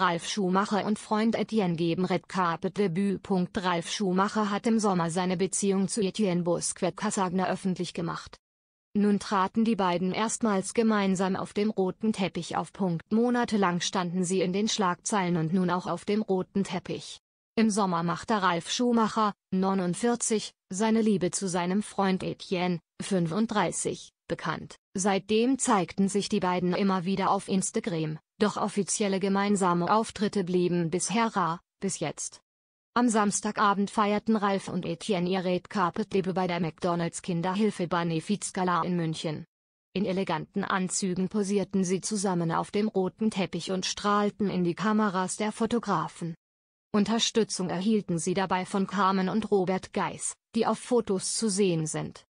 Ralf Schumacher und Freund Etienne geben Red Carpet Debüt. Ralf Schumacher hat im Sommer seine Beziehung zu Etienne Busquet casagna öffentlich gemacht. Nun traten die beiden erstmals gemeinsam auf dem roten Teppich auf. Monatelang standen sie in den Schlagzeilen und nun auch auf dem roten Teppich. Im Sommer machte Ralf Schumacher, 49, seine Liebe zu seinem Freund Etienne, 35, bekannt. Seitdem zeigten sich die beiden immer wieder auf Instagram, doch offizielle gemeinsame Auftritte blieben bisher rar, bis jetzt. Am Samstagabend feierten Ralf und Etienne ihr Red Carpet Debüt bei der McDonald's Kinderhilfe Benefizgala in München. In eleganten Anzügen posierten sie zusammen auf dem roten Teppich und strahlten in die Kameras der Fotografen. Unterstützung erhielten sie dabei von Carmen und Robert Geis, die auf Fotos zu sehen sind.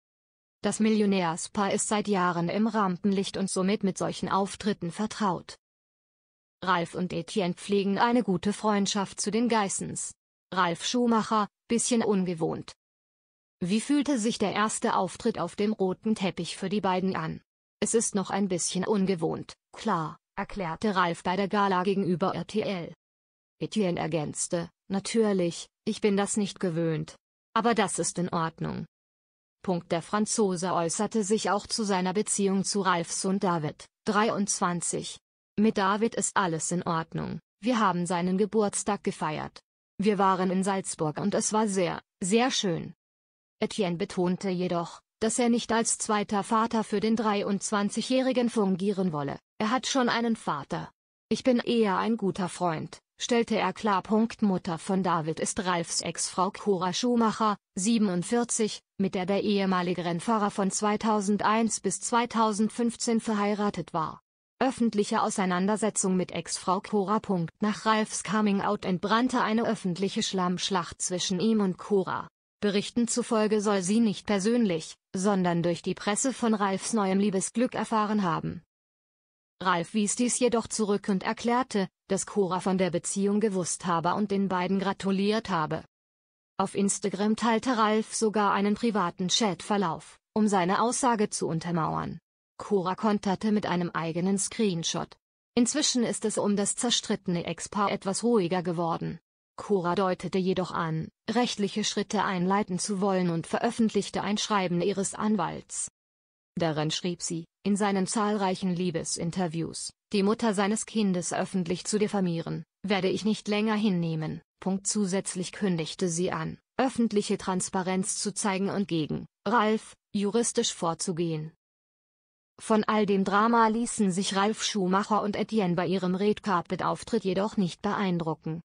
Das Millionärspaar ist seit Jahren im Rampenlicht und somit mit solchen Auftritten vertraut. Ralf und Etienne pflegen eine gute Freundschaft zu den Geissens. Ralf Schumacher, bisschen ungewohnt. Wie fühlte sich der erste Auftritt auf dem roten Teppich für die beiden an? Es ist noch ein bisschen ungewohnt, klar, erklärte Ralf bei der Gala gegenüber RTL. Etienne ergänzte, natürlich, ich bin das nicht gewöhnt. Aber das ist in Ordnung. Punkt der Franzose äußerte sich auch zu seiner Beziehung zu Ralfs und David, 23. Mit David ist alles in Ordnung, wir haben seinen Geburtstag gefeiert. Wir waren in Salzburg und es war sehr, sehr schön. Etienne betonte jedoch, dass er nicht als zweiter Vater für den 23-Jährigen fungieren wolle, er hat schon einen Vater. Ich bin eher ein guter Freund, stellte er klar. Mutter von David ist Ralfs Ex-Frau Cora Schumacher, 47, mit der der ehemalige Rennfahrer von 2001 bis 2015 verheiratet war. Öffentliche Auseinandersetzung mit Ex-Frau Cora. Nach Ralfs Coming-out entbrannte eine öffentliche Schlammschlacht zwischen ihm und Cora. Berichten zufolge soll sie nicht persönlich, sondern durch die Presse von Ralfs neuem Liebesglück erfahren haben. Ralf wies dies jedoch zurück und erklärte, dass Cora von der Beziehung gewusst habe und den beiden gratuliert habe. Auf Instagram teilte Ralf sogar einen privaten Chatverlauf, um seine Aussage zu untermauern. Cora konterte mit einem eigenen Screenshot. Inzwischen ist es um das zerstrittene Ex-Paar etwas ruhiger geworden. Cora deutete jedoch an, rechtliche Schritte einleiten zu wollen und veröffentlichte ein Schreiben ihres Anwalts. Darin schrieb sie, in seinen zahlreichen Liebesinterviews, die Mutter seines Kindes öffentlich zu diffamieren, werde ich nicht länger hinnehmen. Punkt zusätzlich kündigte sie an, öffentliche Transparenz zu zeigen und gegen Ralf juristisch vorzugehen. Von all dem Drama ließen sich Ralf Schumacher und Etienne bei ihrem Red Carpet Auftritt jedoch nicht beeindrucken.